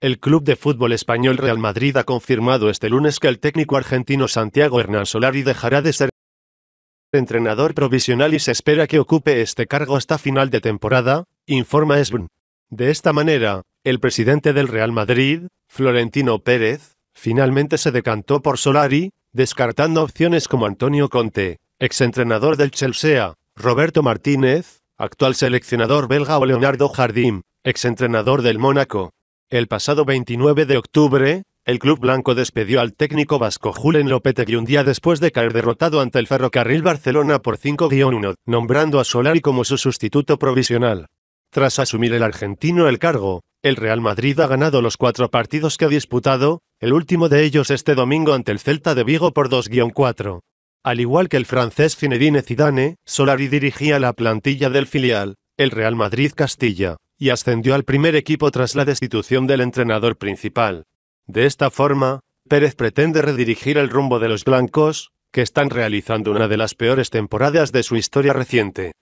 El club de fútbol español Real Madrid ha confirmado este lunes que el técnico argentino Santiago Hernán Solari dejará de ser entrenador provisional y se espera que ocupe este cargo hasta final de temporada, informa ESBN. De esta manera, el presidente del Real Madrid, Florentino Pérez, finalmente se decantó por Solari, descartando opciones como Antonio Conte, exentrenador del Chelsea, Roberto Martínez, actual seleccionador belga o Leonardo Jardim, exentrenador del Mónaco. El pasado 29 de octubre, el club blanco despedió al técnico vasco Julen Lopetegui un día después de caer derrotado ante el Ferrocarril Barcelona por 5-1, nombrando a Solari como su sustituto provisional. Tras asumir el argentino el cargo, el Real Madrid ha ganado los cuatro partidos que ha disputado, el último de ellos este domingo ante el Celta de Vigo por 2-4. Al igual que el francés Zinedine Zidane, Solari dirigía la plantilla del filial, el Real Madrid Castilla y ascendió al primer equipo tras la destitución del entrenador principal. De esta forma, Pérez pretende redirigir el rumbo de los blancos, que están realizando una de las peores temporadas de su historia reciente.